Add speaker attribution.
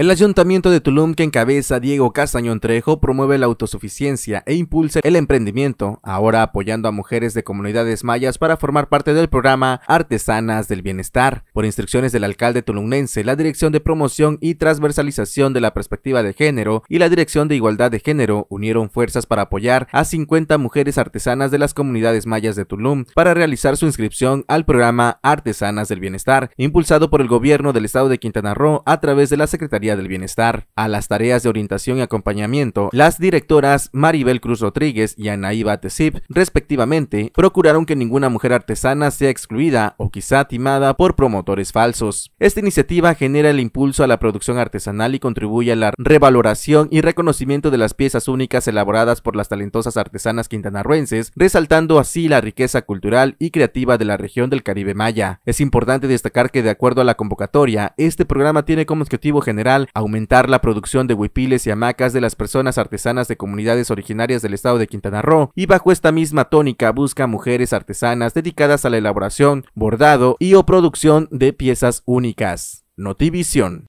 Speaker 1: El Ayuntamiento de Tulum, que encabeza Diego Castañón Trejo, promueve la autosuficiencia e impulsa el emprendimiento, ahora apoyando a mujeres de comunidades mayas para formar parte del programa Artesanas del Bienestar. Por instrucciones del alcalde tulumnense, la Dirección de Promoción y Transversalización de la Perspectiva de Género y la Dirección de Igualdad de Género unieron fuerzas para apoyar a 50 mujeres artesanas de las comunidades mayas de Tulum para realizar su inscripción al programa Artesanas del Bienestar, impulsado por el gobierno del estado de Quintana Roo a través de la Secretaría del Bienestar. A las tareas de orientación y acompañamiento, las directoras Maribel Cruz Rodríguez y Anaíba Batesip, respectivamente, procuraron que ninguna mujer artesana sea excluida o quizá timada por promotores falsos. Esta iniciativa genera el impulso a la producción artesanal y contribuye a la revaloración y reconocimiento de las piezas únicas elaboradas por las talentosas artesanas quintanarruenses, resaltando así la riqueza cultural y creativa de la región del Caribe Maya. Es importante destacar que de acuerdo a la convocatoria, este programa tiene como objetivo general aumentar la producción de huipiles y hamacas de las personas artesanas de comunidades originarias del estado de Quintana Roo, y bajo esta misma tónica busca mujeres artesanas dedicadas a la elaboración, bordado y o producción de piezas únicas. Notivisión.